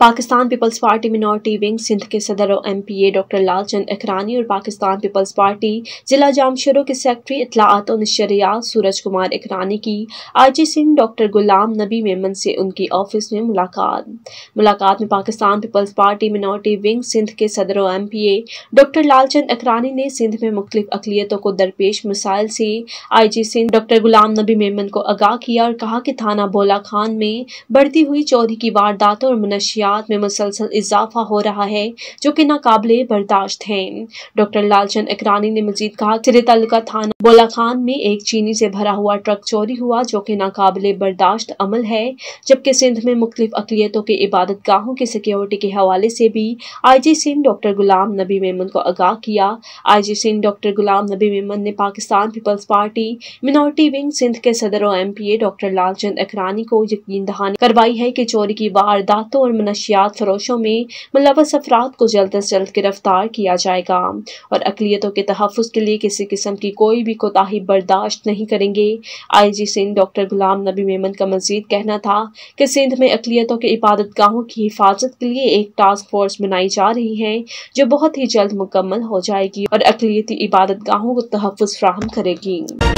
Pakistan Peoples Party minority wing Sindh के सदर और M P A doctor Lalchand Akhrani और पाकिस्तान पीपल्स पार्टी जिला जामशोरों के सेक्रेटरी इतलात और नशरियात सूरज कुमार अखरानी की आई जी सिंह डॉक्टर गुलाम नबी मेमन से उनकी ऑफिस में मुलाकात मुलाकात में Pakistan Peoples Party minority wing Sindh के सदर और M P A doctor Lalchand Akhrani ने सिंध में मुख्तलिफ अकलीतों को दरपेश मिसाइल से आई जी सिंह डॉक्टर गुलाम नबी मेमन को आगाह किया और कहा कि थाना भोला खान में बढ़ती हुई चौधरी की वारदातों और मनशिया नफसियात में मुसलसल इजाफा हो रहा है जो कि नाकबले बर्दाश्त है डॉक्टर लालचंद अकरानी ने मजीद कहा सिरे तलका थाना खान में एक चीनी से भरा हुआ ट्रक चोरी हुआ जो कि नाकबले बर्दाश्त अमल है जबकि सिंध में मुख्तलिफ अकलीतों के इबादत गाहों की सिक्योरिटी के हवाले से भी आई जी सिंह डॉक्टर गुलाम नबी मेमन को आगाह किया आई जी सिंह डॉक्टर गुलाम नबी मेमन ने Pakistan Peoples Party minority wing Sindh के सदर और M P A doctor Lalchand Akrani को यकीन दहानी करवाई है कि चोरी की वारदातों और मनशियात फरोशों में मुलवस अफराद को जल्द अज जल्द गिरफ्तार किया जाएगा और अकलीतों के तहफ़ के लिए किसी किस्म की कोई भी कोताही बर्दाश्त नहीं करेंगे आई जी सिंह डॉक्टर गुलाम नबी मेमन का मजीद कहना था कि सिंध में अकलीतों के इबादत गाहों की हिफाजत के लिए एक टास्क फोर्स बनाई जा रही है जो बहुत ही जल्द मुकम्मल हो जाएगी और अकलीती इबादत गाहों को तहफ़ फ्राहम करेगी